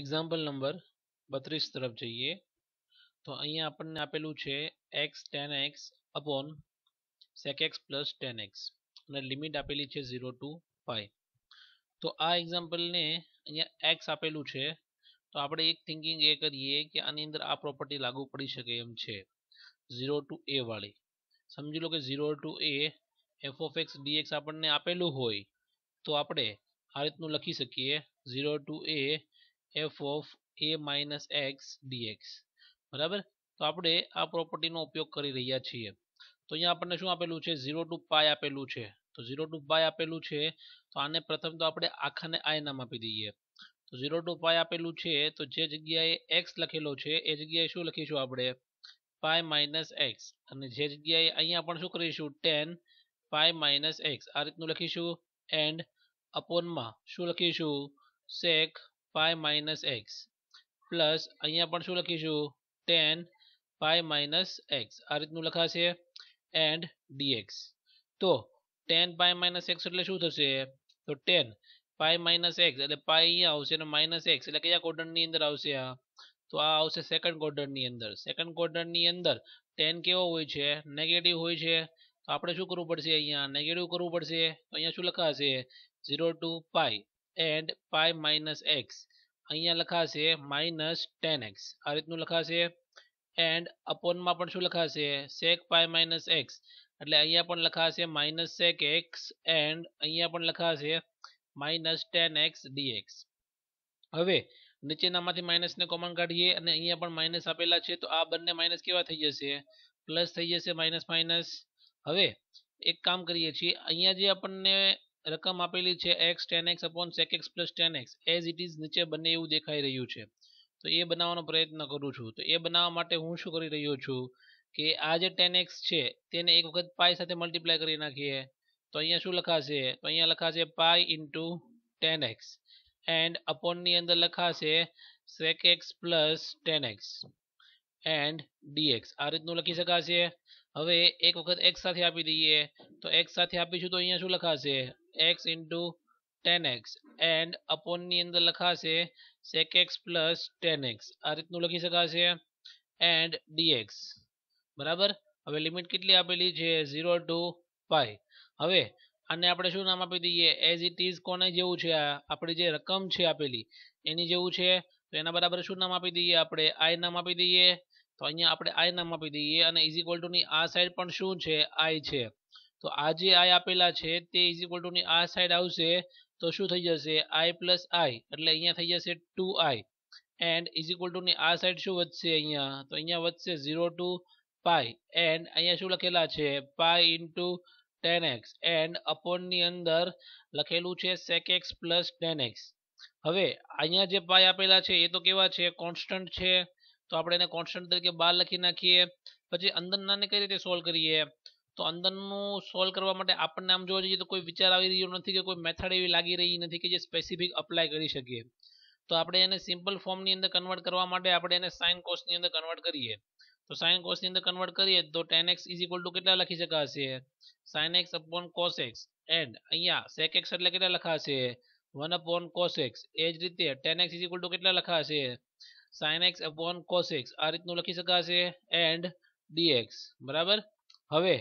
example number બત્રીસ તરફ જઈએ તો અહીંયા આપણને આપેલું છે x tan x upon sec x plus tan x અને લિમિટ આપેલી છે ઝીરો ટુ ફાઈવ તો આ એક્ઝામ્પલને અહીંયા એક્સ આપેલું છે તો આપણે એક થિંકિંગ એ કરીએ કે આની અંદર આ પ્રોપર્ટી લાગુ પડી શકે એમ છે ઝીરો ટુ એ વાળી સમજી લો કે zero to a f of x dx આપણને આપેલું હોય તો આપણે આ રીતનું લખી શકીએ zero to a f of a minus x dx બરાબર તો આપણે આ પ્રોપર્ટીનો ઉપયોગ કરી રહ્યા છીએ તો અહીંયા આપણને શું આપેલું છે ઝીરો ટુ પાય આપેલું છે તો ઝીરો ટુ પાય આપેલું છે તો આને પ્રથમ તો આપણે આખાને આય નામ આપી દઈએ તો ઝીરો ટુ પાય આપેલું છે તો જે જગ્યાએ એક્સ લખેલો છે એ જગ્યાએ શું લખીશું આપણે પાય માઇનસ એક્સ અને જે જગ્યાએ અહીંયા પણ શું કરીશું ટેન પાય માઇનસ એક્સ આ રીતનું લખીશું એન્ડ અપોનમાં શું લખીશું sec pi minus x plus અહીંયા પણ શું લખીશું ટેન પાય માઇનસ એક્સ આ રીતનું લખાશે એન્ડ ડીએક્સ તો ટેન પાય માઇનસ એક્સ એટલે શું થશે તો ટેન પાય માઇનસ એક્સ એટલે પાય અહીંયા આવશે અને માઇનસ એક્સ એટલે કયા કોર્ડરની અંદર આવશે આ તો આ આવશે સેકન્ડ ક્વોર્ટરની અંદર સેકન્ડ ક્વોર્ટરની અંદર ટેન કેવો હોય છે નેગેટિવ હોય છે તો આપણે શું કરવું પડશે અહીંયા નેગેટિવ કરવું પડશે તો અહીંયા શું લખાશે zero to pi and pi minus x અહીંયા લખાશે માઇનસ ટેન એક્સ આ રીતનું લખાશે એન્ડ અપોનમાં પણ શું લખાશે સેક પાય માઇનસ એક્સ એટલે અહીંયા પણ લખાશે માઇનસ સેક એક્સ એન્ડ અહીંયા પણ લખાશે માઇનસ ટેન એક્સ ડીએક્સ હવે નીચેનામાંથી માઇનસને કોમન કાઢીએ અને અહીંયા પણ માઇનસ આપેલા છે તો આ બંને માઇનસ કેવા થઈ જશે પ્લસ થઈ જશે માઇનસ માઇનસ હવે એક કામ કરીએ છીએ અહીંયા જે આપણને રકમ આપેલી છે x tan x upon sec x plus tan x as it is નીચે બને એવું દેખાઈ રહ્યું છે તો એ બનાવવાનો પ્રયત્ન કરું છું તો એ બનાવવા માટે હું શું કરી રહ્યો છું કે આ જે ટેન એક્સ છે તેને એક વખત પાઈ સાથે મલ્ટીપ્લાય કરી નાખીએ તો અહીંયા શું લખાશે તો અહીંયા લખાશે pi into tan x and અપોનની અંદર લખાશે sec x plus tan x and dx આ રીતનું લખી શકાશે હવે એક વખત એક્સ સાથે આપી દઈએ તો એક્સ સાથે આપીશું તો અહીંયા શું લખાશે x into tan x and અપોનની અંદર લખાશે sec x plus tan x આ રીતનું લખી શકાશે એન્ડ ડીએક્સ બરાબર હવે લિમિટ કેટલી આપેલી છે ઝીરો ટુ પાઈ હવે આને આપણે શું નામ આપી દઈએ એઝ ઇટ ઇઝ કોને જેવું છે આ આપણી જે રકમ છે આપેલી એની જેવું છે તો એના બરાબર શું નામ આપી દઈએ આપણે આઈ નામ આપી દઈએ તો અહીંયા આપણે આઈ નામ આપી દઈએ અને ઇઝ ઇક્વલ ટુની આ સાઈડ પણ શું છે આઈ છે તો આ જે આઈ આપેલા છે તે ઇઝ ઇક્વલ ટુ ની આ સાઈડ આવશે તો શું થઈ જશે આઈ પ્લસ આઈ એટલે અહીંયા થઈ જશે two I and is equal to ની આ સાઈડ શું વધશે અહીંયા તો અહીંયા વધશે ઝીરો ટુ પાઈ એન્ડ અહીંયા શું લખેલા છે pi into tan x and અપોનની અંદર લખેલું છે sec x plus tan x હવે અહીંયા જે પાઈ આપેલા છે એ તો કેવા છે કોન્સ્ટન્ટ છે તો આપણે એને કોન્સ્ટન્ટ તરીકે બાર લખી નાખીએ પછી અંદર નાને કઈ રીતે સોલ્વ કરીએ તો અંદરનું સોલ્વ કરવા માટે આપણને આમ જોવા જઈએ તો કોઈ વિચાર આવી રહ્યો નથી કે કોઈ મેથડ એવી લાગી રહી નથી કે જે સ્પેસિફિક અપ્લાય કરી શકીએ તો આપણે એને સિમ્પલ ફોર્મની અંદર કન્વર્ટ કરવા માટે આપણે એને સાઇન કોસ્ટની અંદર કન્વર્ટ કરીએ તો સાઇન કોસની અંદર કન્વર્ટ કરીએ તો tan x is equal to કેટલા લખી શકાશે sine x upon cos x and અહીંયા સેક એક્સ એટલે કેટલા લખાશે વન અપોન કોસ એક્સ એ જ રીતે tan x is equal to કેટલા લખાશે sine x upon cos x આ રીતનું લખી શકાશે એન્ડ ડીએક્સ બરાબર હવે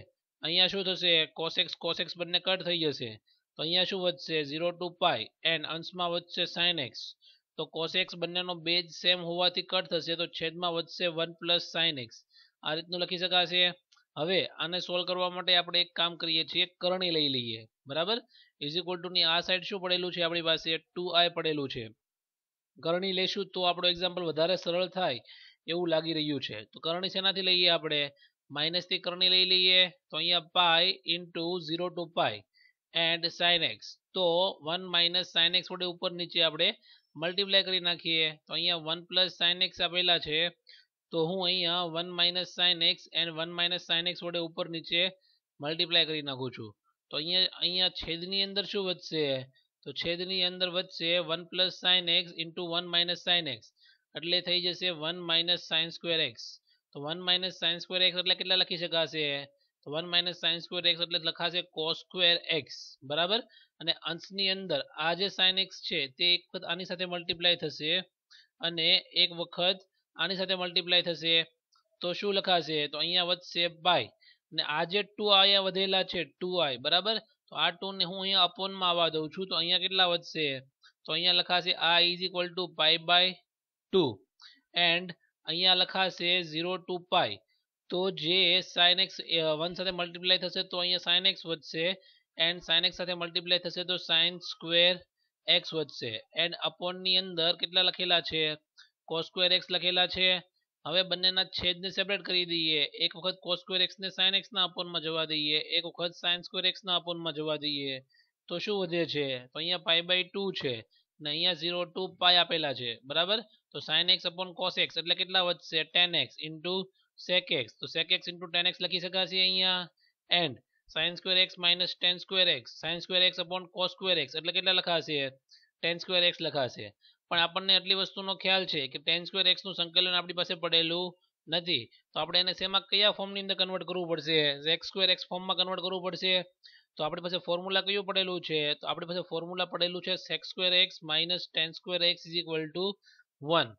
અહીંયા શું થશે કોસેક્સ કોસેક્સ બંને કટ થઈ જશે તો અહીંયા શું વધશે ઝીરો ટુ પાય એન્ડ અંશમાં વધશે સાઇન એક્સ તો કોસેક્સ બંનેનો બેજ સેમ હોવાથી કટ થશે તો છેદમાં વધશે વન પ્લસ સાઇન આ રીતનું લખી શકાશે હવે આને સોલ્વ કરવા માટે આપણે એક કામ કરીએ છીએ કરણી લઈ લઈએ બરાબર ઇઝ ઇક્વલ ટુ ની આ સાઈડ શું પડેલું છે આપણી પાસે ટુ આઈ પડેલું છે કરણી લેશું તો આપણો એક્ઝામ્પલ વધારે સરળ થાય એવું લાગી રહ્યું છે તો કરણી શેનાથી લઈએ આપણે માઇનસ થી કરણી લઈ લઈએ તો અહીંયા pi into zero to pi and sine x તો વન માઇનસ સાઇન એક્સ વડે ઉપર નીચે આપણે મલ્ટીપ્લાય કરી નાખીએ તો અહીંયા વન પ્લસ સાઇન એક્સ આપેલા છે તો હું અહીંયા one minus sine x and one minus sine x વડે ઉપર નીચે મલ્ટીપ્લાય કરી નાખું છું તો અહીંયા અહીંયા છેદની અંદર શું વધશે તો છેદની અંદર વધશે one plus sine x into one minus sine x એટલે થઈ જશે one minus sine square x તો one minus sine square x એટલે કેટલા લખી શકાશે તો one minus sine square x એટલે લખાશે કોસ સ્ક્વેર એક્સ બરાબર અને અંશની અંદર આ જે સાઇન એક્સ છે તે એક વખત આની સાથે મલ્ટીપ્લાય થશે અને એક વખત આની સાથે મલ્ટીપ્લાય થશે તો શું લખાશે તો અહીંયા વધશે બાય અને આ જે ટુ અહીંયા વધેલા છે ટુ આઈ બરાબર તો આ ટુને હું અહીંયા અપોનમાં આવવા દઉં છું તો અહીંયા કેટલા વધશે તો અહીંયા લખાશે આ is equal to pi by two and અહીંયા લખાશે ઝીરો ટુ પાય તો જે સાઇન એક્સ વન સાથે મલ્ટીપ્લાય થશે તો અહીંયા સાઇન એક્સ વધશે એન્ડ સાઇન એક્સ સાથે મલ્ટીપ્લાય થશે તો સાઇન સ્ક્વેર એક્સ વધશે એન્ડ અપોનની અંદર કેટલા લખેલા છે કોસ્ક્વેર એક્સ લખેલા છે હવે બંનેના છેદને સેપરેટ કરી દઈએ એક વખત કોસ્ક્વેર એક્સને સાઇન એક્સના અપોનમાં જવા દઈએ એક વખત સાઇન સ્ક્વેર એક્સના અપોનમાં જવા દઈએ તો શું વધે છે તો અહીંયા પાઈ બાય ટુ છે ને અહીંયા ઝીરો ટુ પાય આપેલા છે બરાબર તો sin x upon cos x એટલે કેટલા વધશે tan x into sec x તો sec x into tan x લખી શકાશે અહીંયા and sin square x minus tan square x sin square x upon cos square x એટલે કેટલા લખાશે ટેન square એક્સ લખાશે પણ આપણને એટલી વસ્તુનો ખ્યાલ છે કે ટેન સ્ક્વેર એક્સનું નું સંકલન આપણી પાસે પડેલું નથી તો આપણે એને શેમાં કયા ફોર્મની અંદર કન્વર્ટ કરવું પડશે એક્સ સ્ક્વેર એક્સ ફોર્મમાં કન્વર્ટ કરવું પડશે તો આપણી પાસે ફોર્મ્યુલા કયું પડેલું છે તો આપણી પાસે ફોર્મ્યુલા પડેલું છે sec square x minus tan square x is equal to 1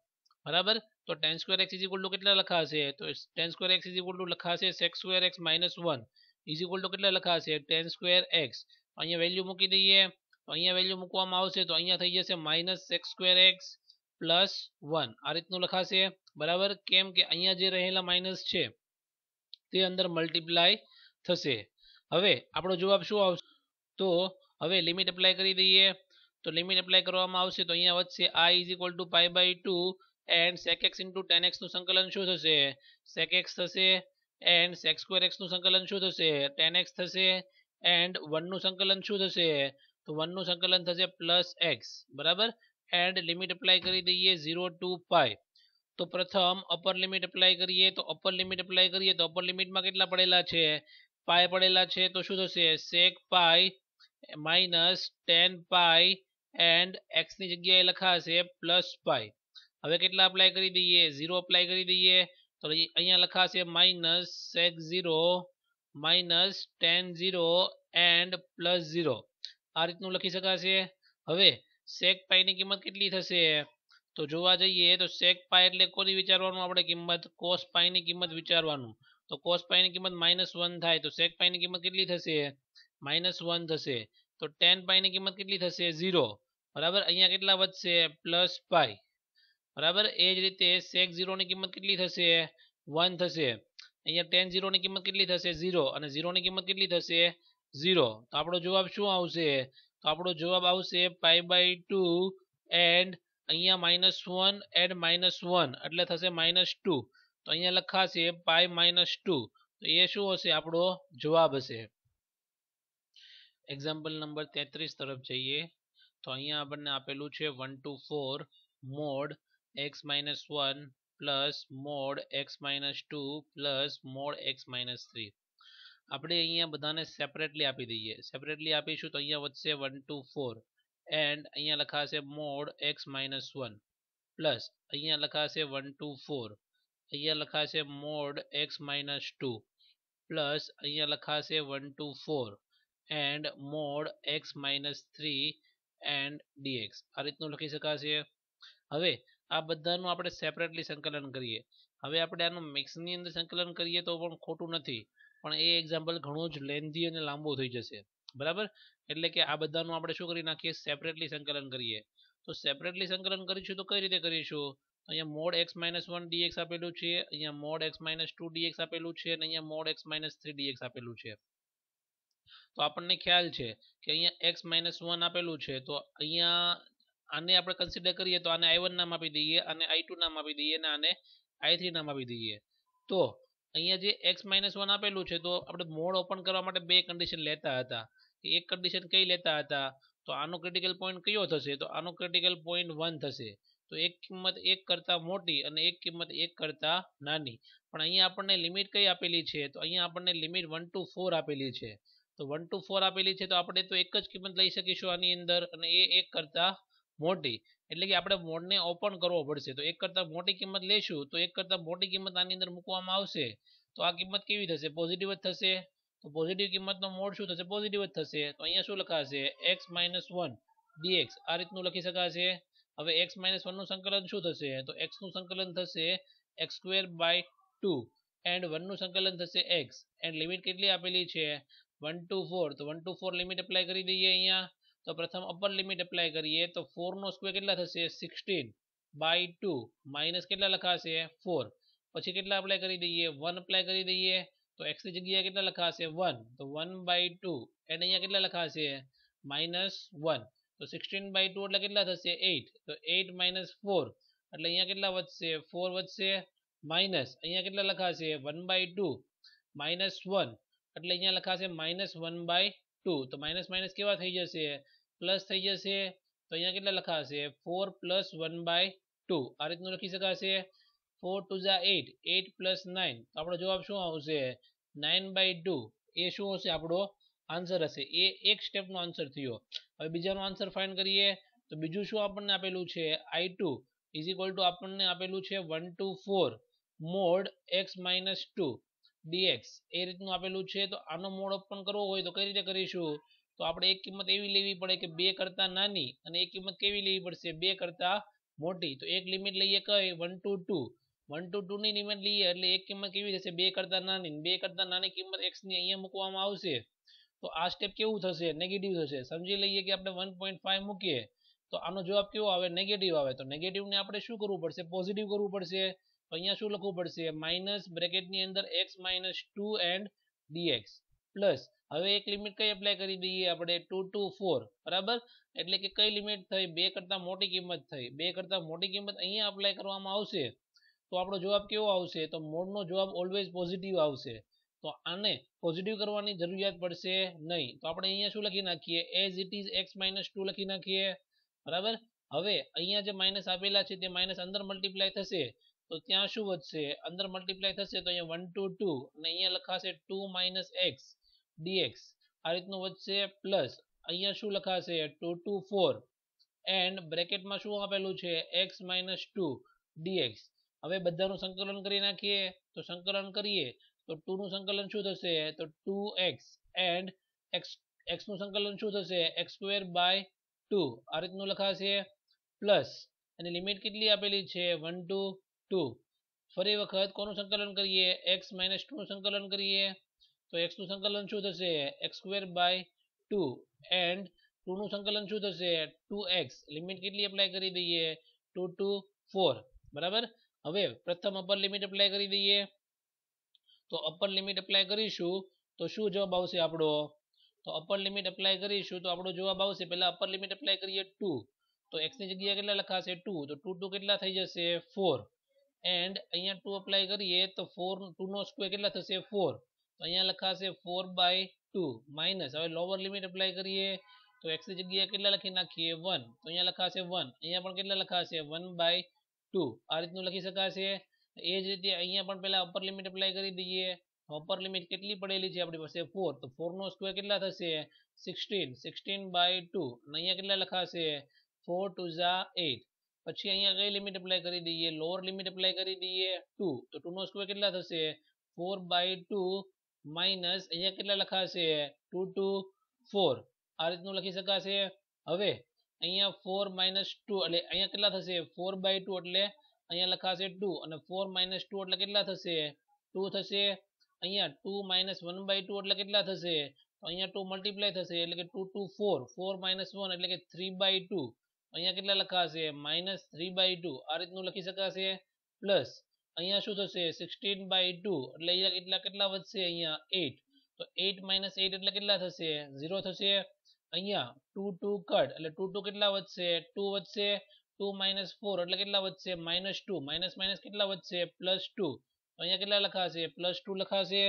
बराबर तो tan²x = કેટલા લખા છે તો tan²x = લખા છે sec²x - 1 = કેટલા લખા છે tan²x અહીંયા વેલ્યુ મૂકી દઈએ તો અહીંયા વેલ્યુ મૂકવામાં આવશે તો અહીંયા થઈ જશે - sec²x + 1 આ રીતનો લખા છે બરાબર કેમ કે અહીંયા જે રહેલા માઈનસ છે તે અંદર મલ્ટીપ્લાય થશે હવે આપણો જવાબ શું આવશે તો હવે લિમિટ એપ્લાય કરી દઈએ તો લિમિટ એપ્લાય કરવામાં આવશે તો અહીંયા વધશે I is equal to pi by two and sec x into tan એક્સનું સંકલન શું થશે સેક એક્સ થશે એન્ડ સેક સ્ક્વેર એક્સનું સંકલન શું થશે ટેન એક્સ થશે એન્ડ વનનું સંકલન શું થશે તો વનનું સંકલન થશે પ્લસ એક્સ બરાબર એન્ડ લિમિટ એપ્લાય કરી દઈએ ઝીરો ટુ પાઈ તો પ્રથમ અપર લિમિટ એપ્લાય કરીએ તો અપર લિમિટ એપ્લાય કરીએ તો અપર લિમિટમાં કેટલા પડેલા છે પાય પડેલા છે તો શું થશે sec pi minus tan pi and એક્સની જગ્યાએ લખાશે પ્લસ પાઈ હવે કેટલા અપ્લાય કરી દઈએ ઝીરો અપ્લાય કરી દઈએ તો અહીંયા લખાશે minus sec zero minus tan zero and plus zero આ રીતનું લખી શકાશે હવે સેક પાઈની કિંમત કેટલી થશે તો જોવા જઈએ તો સેક પાય એટલે કોની વિચારવાનું આપણે કિંમત કોસ પાઈની કિંમત વિચારવાનું તો કોસ પાઈની કિંમત માઇનસ વન થાય તો સેક પાઈની કિંમત કેટલી થશે માઇનસ વન થશે તો ટેન પાઈની કિંમત કેટલી થશે ઝીરો બરાબર અહીંયા કેટલા વધશે પ્લસ પાઈ બરાબર એ જ રીતે સેક ઝીરોની કિંમત કેટલી થશે વન થશે અહીંયા ટેન ઝીરોની કિંમત કેટલી થશે ઝીરો અને ઝીરોની કિંમત કેટલી થશે ઝીરો તો આપણો જવાબ શું આવશે તો આપણો જવાબ આવશે પાઈ બાય ટુ એન્ડ અહીંયા minus one add minus one એટલે થશે માઇનસ ટુ તો અહીંયા લખાશે પાઈ માઇનસ ટુ તો એ શું હશે આપણો જવાબ હશે एक्जाम्पल नंबर तेतरीस तरफ जाइए तो अँ अपने आपेलू है one to four mod x minus one plus mod x minus two plus mod x minus three अपने अँ बधाने सेपरेटली आप दी है सेपरेटली आपीशू तो अँ वे वन टू फोर एंड अँ लखा mod x minus one plus अँ लखा वन टू फोर अँ लखा mod x minus two plus अँ लखा one to four and mod x minus three and dx આ રીતનું લખી શકાશે હવે આ બધાનું આપણે સેપરેટલી સંકલન કરીએ હવે આપણે આનું મિક્સની અંદર સંકલન કરીએ તો પણ ખોટું નથી પણ એ એક્ઝામ્પલ ઘણું જ લેન્ધી અને લાંબો થઈ જશે બરાબર એટલે કે આ બધાનું આપણે શું કરી નાખીએ સેપરેટલી સંકલન કરીએ તો સેપરેટલી સંકલન કરીશું તો કઈ રીતે કરીશું અહીંયા mod x minus one dx આપેલું છે અહીંયા mod x minus two dx આપેલું છે અને અહીંયા mod x minus three dx આપેલું છે તો આપણને ખ્યાલ છે કે અહીંયા એક્સ માઇનસ વન આપેલું છે તો અહીંયા આને આપણે કન્સિડર કરીએ તો આને આઈ નામ આપી દઈએ અને આઈ નામ આપી દઈએ અને આને આઈ નામ આપી દઈએ તો અહીંયા જે એક્સ માઇનસ વન આપેલું છે તો આપણે મોડ ઓપન કરવા માટે બે કન્ડિશન લેતા હતા એક કન્ડિશન કઈ લેતા હતા તો આનો ક્રિટિકલ પોઈન્ટ કયો થશે તો આનો ક્રિટિકલ પોઈન્ટ વન થશે તો એક કિંમત એક કરતા મોટી અને એક કિંમત એક કરતાં નાની પણ અહીંયા આપણને લિમિટ કઈ આપેલી છે તો અહીંયા આપણને લિમિટ વન ટુ ફોર આપેલી છે તો વન ટુ ફોર આપેલી છે તો આપણે તો એક જ કિંમત લઈ શકીશું આની અંદર અને એ એક કરતાં મોટી એટલે કે આપણે મોડને ઓપન કરવો પડશે તો એક કરતા મોટી કિંમત લેશું તો એક કરતા મોટી કિંમત આની અંદર મૂકવામાં આવશે તો આ કિંમત કેવી થશે પોઝિટિવ જ થશે તો પોઝિટિવ કિંમતનો મોડ શું થશે પોઝિટિવ જ થશે તો અહીંયા શું લખાશે એક્સ માઇનસ વન ડીએક્સ આ રીતનું લખી શકાશે હવે એક્સ માઇનસ વનનું સંકલન શું થશે તો એક્સનું સંકલન થશે x square by two and વનનું સંકલન થશે એક્સ એન્ડ લિમિટ કેટલી આપેલી છે વન ટુ ફોર તો one to four limit apply કરી દઈએ અહીંયા તો પ્રથમ અપર લિમિટ એપ્લાય કરીએ તો ફોરનો સ્ક્વેર કેટલા થશે સિક્સટીન બાય ટુ માઇનસ કેટલા લખાશે ફોર પછી કેટલા એપ્લાય કરી દઈએ વન એપ્લાય કરી દઈએ તો એક્સની જગ્યાએ કેટલા લખાશે વન તો વન બાય ટુ એને અહીંયા કેટલા લખાશે માઇનસ વન તો સિક્સટીન બાય ટુ એટલે કેટલા થશે એઇટ તો એઇટ માઇનસ ફોર એટલે અહીંયા કેટલા વધશે ફોર વધશે માઇનસ અહીંયા કેટલા લખાશે one by two minus one એટલે અહીંયા લખાશે માઇનસ વન બાય ટુ તો માઇનસ માઇનસ કેવા થઈ જશે પ્લસ થઈ જશે તો અહીંયા કેટલા લખાશે four plus one by two આ રીતનું લખી શકાશે ફોર ટુ ઝા એટ એટ પ્લસ નાઇન તો આપણો જવાબ શું આવશે નાઇન બાય ટુ એ શું હશે આપણો આન્સર હશે એ એક સ્ટેપનો આન્સર થયો હવે બીજાનો આન્સર ફાઇન કરીએ તો બીજું શું આપણને આપેલું છે I two is equal to આપણને આપેલું છે one to four mod x minus two dx એ રીતનું આપેલું છે તો આનો મોડ ઓપન કરવો હોય તો કઈ રીતે કરીશું તો આપણે એક કિંમત એવી લેવી પડે કે બે કરતા નાની અને એક કિંમત કેવી લેવી પડશે બે કરતા મોટી તો એક લિમિટ લઈએ કઈ one to two one to two ની લિમિટ લઈએ એટલે એક કિંમત કેવી થશે બે કરતા નાની બે કરતા નાની કિંમત x ની અહીંયા મૂકવામાં આવશે તો આ સ્ટેપ કેવું થશે નેગેટિવ થશે સમજી લઈએ કે આપણે વન પોઈન્ટ ફાઈવ મૂકીએ તો આનો જવાબ કેવો આવે નેગેટિવ આવે તો નેગેટિવને આપણે શું કરવું પડશે પોઝિટિવ કરવું પડશે તો અહીંયા શું લખવું પડશે માઇનસ બ્રેકેટની અંદર x minus two and dx plus હવે એક લિમિટ કઈ એપ્લાય કરી દઈએ આપણે ટુ ટુ ફોર બરાબર એટલે કે કઈ લિમિટ થઈ બે કરતાં મોટી કિંમત થઈ બે કરતાં મોટી કિંમત અહીંયા એપ્લાય કરવામાં આવશે તો આપણો જવાબ કેવો આવશે તો મોડનો જવાબ ઓલવેઝ પોઝિટિવ આવશે તો આને પોઝિટિવ કરવાની જરૂરિયાત પડશે નહીં તો આપણે અહીંયા શું લખી નાખીએ as it is x minus two લખી નાખીએ બરાબર હવે અહીંયા જે માઇનસ આપેલા છે તે માઇનસ અંદર મલ્ટીપ્લાય થશે તો ત્યાં શું વધશે અંદર મલ્ટીપ્લાય થશે તો અહીંયા વન ટુ ટુ અને અહીંયા લખાશે ટુ માઇનસ એક્સ ડીએક્સ આ રીતનું વધશે પ્લસ અહીંયા શું લખાશે ટુ ટુ ફોર એન્ડ બ્રેકેટમાં શું આપેલું છે એક્સ માઇનસ ટુ ડીએક્સ હવે બધાનું સંકલન કરી નાખીએ તો સંકલન કરીએ તો ટુનું સંકલન શું થશે તો ટુ એક્સ એન્ડ એક્સ એક્સનું સંકલન શું થશે એક્સ સ્ક્વેર બાય ટુ આ રીતનું લખાશે પ્લસ અને લિમિટ કેટલી આપેલી છે વન ટુ 2 ફરે વખત કોનો સંકલન કરીએ x - 2 નું સંકલન કરીએ તો x નું સંકલન શું થશે x2 / 2 એન્ડ 2 નું સંકલન શું થશે 2x લિમિટ કેટલી એપ્લાય કરી દઈએ 2 2 4 બરાબર હવે પ્રથમ અપર લિમિટ એપ્લાય કરી દઈએ તો અપર લિમિટ એપ્લાય કરીશું તો શું જવાબ આવશે આપણો તો અપર લિમિટ એપ્લાય કરીશું તો આપણો જવાબ આવશે પહેલા અપર લિમિટ એપ્લાય કરીએ 2 તો x ની જગ્યાએ કેટલા લખા છે 2 તો 2 2 કેટલા થઈ જશે 4 એન્ડ અહીંયા ટુ એપ્લાય કરીએ તો 4 નો 2 નો સ્ક્વેર કેટલા થશે 4 તો અહીંયા લખાશે 4 / 2 માઈનસ હવે લોઅર લિમિટ એપ્લાય કરીએ તો x ની જગ્યાએ કેટલા લખી નાખીએ 1 તો અહીંયા લખાશે 1 અહીંયા પણ કેટલા લખાશે 1 / 2 આ રીતે નું લખી સકતા છે એ જ રીતે અહીંયા પણ પહેલા અપર લિમિટ એપ્લાય કરી દઈએ અપર લિમિટ કેટલી પડેલી છે આપણી પાસે 4 તો 4 નો સ્ક્વેર કેટલા થશે 16 16 / 2 અને અહીંયા કેટલા લખાશે 4 2 8 પછી અહીંયા કઈ લિમિટ એપ્લાય કરી દઈએ લોઅર લિમિટ એપ્લાય કરી દઈએ ટુ તો ટુનો સ્ક્વેર કેટલા થશે ફોર બાય ટુ માઇનસ અહીંયા કેટલા લખાશે ટુ ટુ ફોર આ રીતનું લખી શકાશે હવે અહીંયા ફોર માઇનસ ટુ એટલે અહીંયા કેટલા થશે ફોર બાય ટુ એટલે અહીંયા લખાશે ટુ અને ફોર માઇનસ ટુ એટલે કેટલા થશે ટુ થશે અહીંયા two minus one by two એટલે કેટલા થશે અહીંયા ટુ મલ્ટીપ્લાય થશે એટલે કે two two four four minus one એટલે કે થ્રી બાય ટુ અહીંયા કેટલા લખા છે -3/2 આ રીત નું લખી સક્યા છે પ્લસ અહીંયા શું થશે 16/2 એટલે અહીંયા કેટલા કેટલા વધશે અહીંયા 8 તો 8 - 8 એટલે કેટલા થશે 0 થશે અહીંયા 2 2 કટ એટલે 2 2 કેટલા વધશે 2 વધશે 2 - 4 એટલે કેટલા વધશે -2 -- કેટલા વધશે +2 તો અહીંયા કેટલા લખા છે +2 લખા છે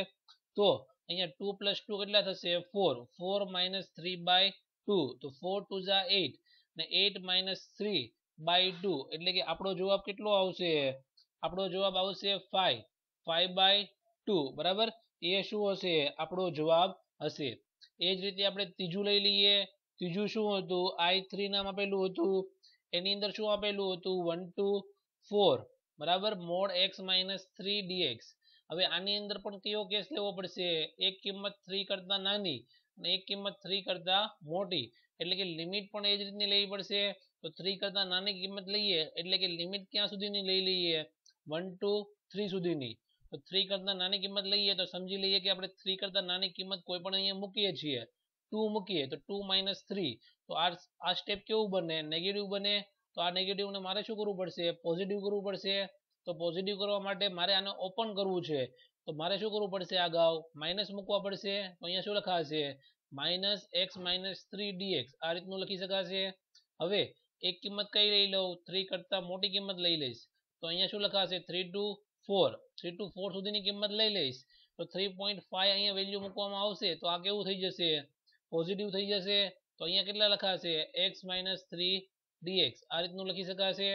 તો અહીંયા 2 + 2 કેટલા થશે 4 4 - 3/2 તો 4 * 2 = 8 ને eight minus three by two એટલે કે આપણો જવાબ કેટલો આવશે આપણો જવાબ આવશે five five બાય ટુ બરાબર એ શું હશે આપણો જવાબ હશે એ જ રીતે આપણે ત્રીજું લઈ લઈએ ત્રીજું શું હતું આઈ થ્રી નામ આપેલું હતું એની અંદર શું આપેલું હતું વન ટુ ફોર બરાબર mod x minus three dx હવે આની અંદર પણ કયો કેસ લેવો પડશે એક કિંમત થ્રી કરતા નાની અને એક કિંમત થ્રી કરતા મોટી એટલે કે લિમિટ પણ એ જ રીતની લેવી પડશે તો થ્રી કરતાં નાની કિંમત લઈએ એટલે કે લિમિટ ક્યાં સુધીની લઈ લઈએ વન ટુ થ્રી સુધીની તો થ્રી કરતાં નાની કિંમત લઈએ તો સમજી લઈએ કે આપણે થ્રી કરતાં નાની કિંમત કોઈ પણ અહીંયા મૂકીએ છીએ ટુ મૂકીએ તો ટુ માઇનસ થ્રી તો આ આ સ્ટેપ કેવું બને નેગેટિવ બને તો આ નેગેટિવને મારે શું કરવું પડશે પોઝિટિવ કરવું પડશે તો પોઝિટિવ કરવા માટે મારે આને ઓપન કરવું છે તો મારે શું કરવું પડશે અગાઉ માઇનસ મૂકવા પડશે તો અહીંયા શું લખાશે minus x minus three dx આ રીતનું લખી શકાશે હવે એક કિંમત કઈ લઈ લઉં થ્રી કરતાં મોટી કિંમત લઈ લઈશ તો અહીંયા શું લખાશે three to four three to four સુધીની કિંમત લઈ લઈશ તો થ્રી પોઈન્ટ ફાઈવ અહીંયા વેલ્યુ મૂકવામાં આવશે તો આ કેવું થઈ જશે પોઝિટિવ થઈ જશે તો અહીંયા કેટલા લખાશે એક્સ માઇનસ થ્રી ડીએક્સ આ રીતનું લખી શકાશે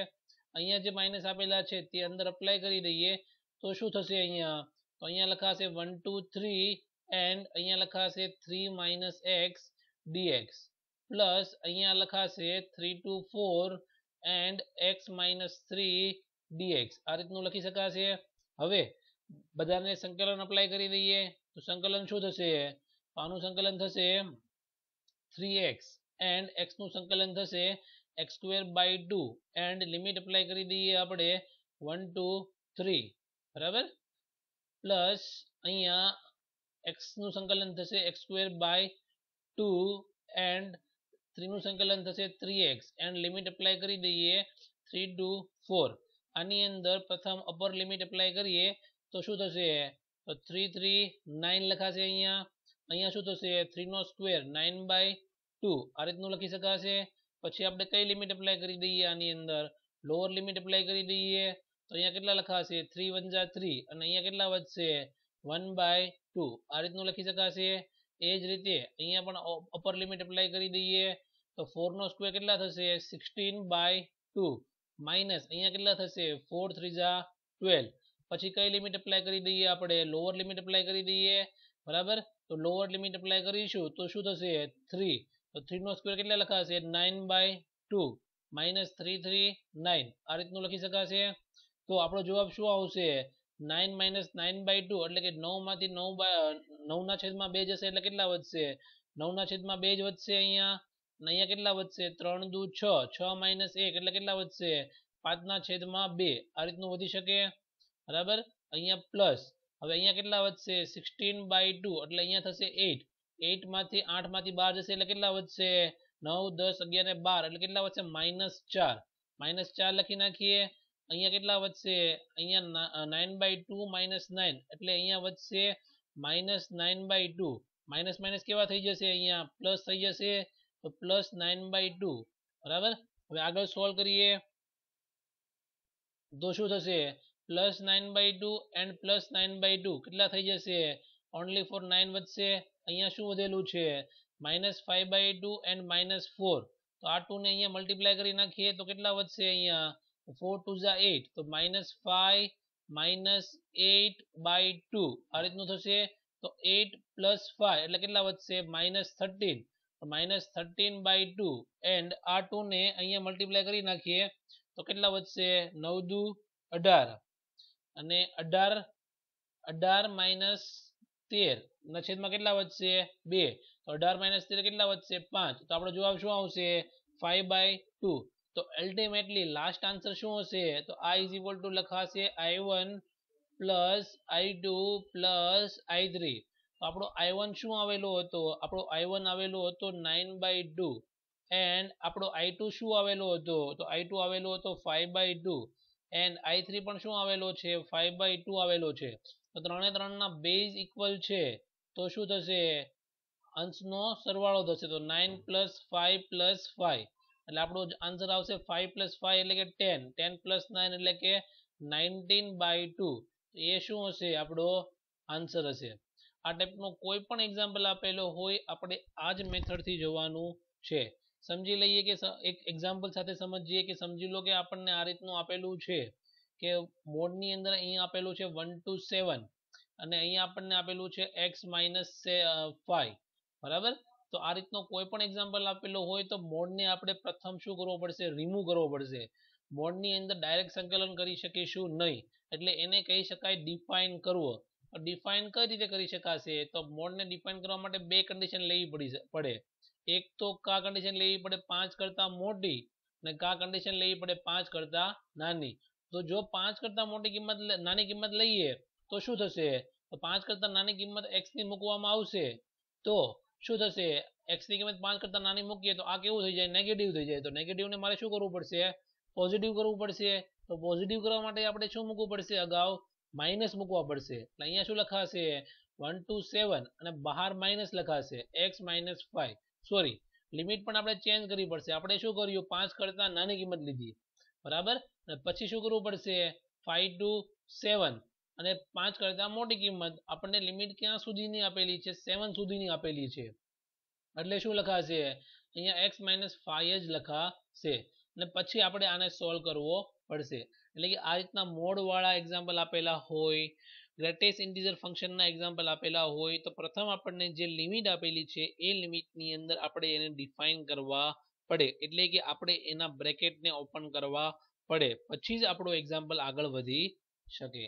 અહીંયા જે માઇનસ આપેલા છે તે અંદર અપ્લાય કરી દઈએ તો શું થશે અહીંયા તો અહીંયા લખાશે વન ટુ થ્રી એન્ડ અહીંયા લખાશે three minus x dx plus અહીંયા લખાશે three to four and x minus three dx આ રીતનું લખી શકાશે હવે બધાને સંકલન અપ્લાય કરી દઈએ તો સંકલન શું થશે આનું સંકલન થશે થ્રી એક્સ એન્ડ એક્સનું સંકલન થશે x square by two and limit apply કરી દઈએ આપણે વન ટુ થ્રી બરાબર પ્લસ અહીંયા એક્સનું સંકલન થશે x square by two and થ્રીનું સંકલન થશે three x and limit apply કરી દઈએ થ્રી ટુ ફોર આની અંદર પ્રથમ અપર લિમિટ એપ્લાય કરીએ તો શું થશે તો થ્રી થ્રી નાઇન લખાશે અહીંયા અહીંયા શું થશે થ્રીનો સ્ક્વેર નાઇન બાય ટુ આ રીતનું લખી શકાશે પછી આપણે કઈ લિમિટ એપ્લાય કરી દઈએ આની અંદર લોઅર લિમિટ એપ્લાય કરી દઈએ તો અહીંયા કેટલા લખાશે થ્રી વન જા થ્રી અને અહીંયા કેટલા વધશે વન બાય ટુ આ રીતનું લખી શકાશે એ જ રીતે અહીંયા પણ અપર લિમિટ એપ્લાય કરી દઈએ તો ફોરનો સ્ક્વેર કેટલા થશે સિક્સટીન બાય ટુ માઇનસ અહીંયા કેટલા થશે ફોર થ્રી ઝા ટ્વેલ્વ પછી કઈ લિમિટ એપ્લાય કરી દઈએ આપણે લોઅર લિમિટ એપ્લાય કરી દઈએ બરાબર તો લોઅર લિમિટ એપ્લાય કરીશું તો શું થશે થ્રી તો થ્રીનો સ્ક્વેર કેટલા લખાશે nine by two minus three three nine આ રીતનું લખી શકાશે તો આપણો જવાબ શું આવશે nine minus nine by two એટલે કે નવમાંથી નવ બાય નવના છેદમાં બે જશે એટલે કેટલા વધશે નવના છેદમાં બે જ વધશે અહીંયા અને અહીંયા કેટલા વધશે ત્રણ દુ છ છ માઇનસ એક એટલે કેટલા વધશે પાંચના છેદમાં બે આ રીતનું વધી શકે બરાબર અહીંયા પ્લસ હવે અહીંયા કેટલા વધશે સિક્સટીન બાય ટુ એટલે અહીંયા થશે એઈટ એઈટમાંથી આઠમાંથી બાર જશે એટલે કેટલા વધશે નવ દસ અગિયાર ને બાર એટલે કેટલા વધશે માઇનસ ચાર માઇનસ ચાર લખી નાખીએ અહીંયા કેટલા વધશે અહીંયા 9/2 - 9 એટલે અહીંયા વધશે -9/2 માઈનસ માઈનસ કેવા થઈ જશે અહીંયા પ્લસ થઈ જશે તો +9/2 બરાબર હવે આગળ સોલ્વ કરીએ દોષો થશે +9/2 એન્ડ +9/2 કેટલા થઈ જશે ઓન્લી 4 વધશે અહીંયા શું વધેલું છે -5/2 એન્ડ -4 તો આ 2 ને અહીંયા મલ્ટીપ્લાય કરી નાખી તો કેટલા વધશે અહીંયા ફોર ટુ ઝા એટ તો minus five minus eight by two આ રીતનું થશે તો એટ પ્લસ ફાઈવ એટલે કેટલા વધશે માઇનસ થર્ટીન તો minus thirteen by two and આ ટુને અહીંયા મલ્ટીપ્લાય કરી નાખીએ તો કેટલા વધશે નવ દુ અઢાર અને અઢાર અઢાર માઇનસ તેર ના છેદમાં કેટલા વધશે બે તો અઢાર માઇનસ તેર કેટલા વધશે પાંચ તો આપણો જવાબ શું આવશે ફાઈવ બાય ટુ તો ultimately last answer શું હશે તો i is equal to લખાશે i one plus i two plus i three તો આપણો i one શું આવેલો હતો આપણો i one આવેલો હતો nine by two and આપણો i two શું આવેલો હતો તો i two આવેલો હતો five by two and i three પણ શું આવેલો છે five by two આવેલો છે તો ત્રણે ત્રણના બેઝ equal છે તો શું થશે અંશનો સરવાળો થશે તો nine plus five plus five એટલે આપણો આન્સર આવશે ફાઈવ પ્લસ ફાઈવ એટલે કે ટેન ટેન પ્લસ નાઇન એટલે કે નાઇન્ટીન બાય ટુ એ શું હશે આપણો આન્સર હશે આ ટાઈપનો કોઈ પણ એક્ઝામ્પલ આપેલો હોય આપણે આ જ મેથડથી જોવાનું છે સમજી લઈએ કે એક એક્ઝામ્પલ સાથે સમજીએ કે સમજી લો કે આપણને આ રીતનું આપેલું છે કે મોડની અંદર અહીં આપેલું છે વન ટુ સેવન અને અહીં આપણને આપેલું છે એક્સ માઇનસ ફાઈવ બરાબર તો આ રીતનો કોઈ પણ એક્ઝામ્પલ આપેલો હોય તો મોડને આપણે પ્રથમ શું કરવો પડશે રિમૂવ કરવો પડશે મોડની અંદર ડાયરેક્ટ સંકલન કરી શકીશું નહીં એટલે એને કહી શકાય ડિફાઇન કરવો ડિફાઇન કઈ રીતે કરી શકાશે તો મોડને ડિફાઇન કરવા માટે બે કન્ડિશન લેવી પડી પડે એક તો કા કન્ડિશન લેવી પડે પાંચ કરતાં મોટી અને કા કન્ડિશન લેવી પડે પાંચ કરતાં નાની તો જો પાંચ કરતાં મોટી કિંમત નાની કિંમત લઈએ તો શું થશે તો પાંચ કરતાં નાની કિંમત એક્સની મૂકવામાં આવશે તો શું થશે x ની કિંમત પાંચ કરતા નાની મૂકીએ તો આ કેવું થઈ જાય નેગેટિવ થઈ જાય તો નેગેટિવને મારે શું કરવું પડશે પોઝિટિવ કરવું પડશે તો પોઝિટિવ કરવા માટે આપણે શું મૂકવું પડશે અગાઉ માઇનસ મૂકવા પડશે એટલે અહીંયા શું લખાશે વન ટુ સેવન અને બહાર માઇનસ લખાશે x minus five sorry limit પણ આપણે ચેન્જ કરવી પડશે આપણે શું કર્યું પાંચ કરતા નાની કિંમત લીધી બરાબર અને પછી શું કરવું પડશે ફાઈવ ટુ સેવન અને પાંચ કરતાં મોટી કિંમત આપણને લિમિટ ક્યાં સુધીની આપેલી છે સેવન સુધીની આપેલી છે એટલે શું લખાશે અહીંયા એક્સ માઇનસ ફાઈવ જ લખાશે અને પછી આપણે આને સોલ્વ કરવો પડશે એટલે કે આ રીતના મોડવાળા એક્ઝામ્પલ આપેલા હોય ગ્રેટેસ્ટ ઇન્ટીજર ફંક્શનના એક્ઝામ્પલ આપેલા હોય તો પ્રથમ આપણને જે લિમિટ આપેલી છે એ લિમિટની અંદર આપણે એને ડિફાઇન કરવા પડે એટલે કે આપણે એના બ્રેકેટને ઓપન કરવા પડે પછી જ આપણો એક્ઝામ્પલ આગળ વધી શકે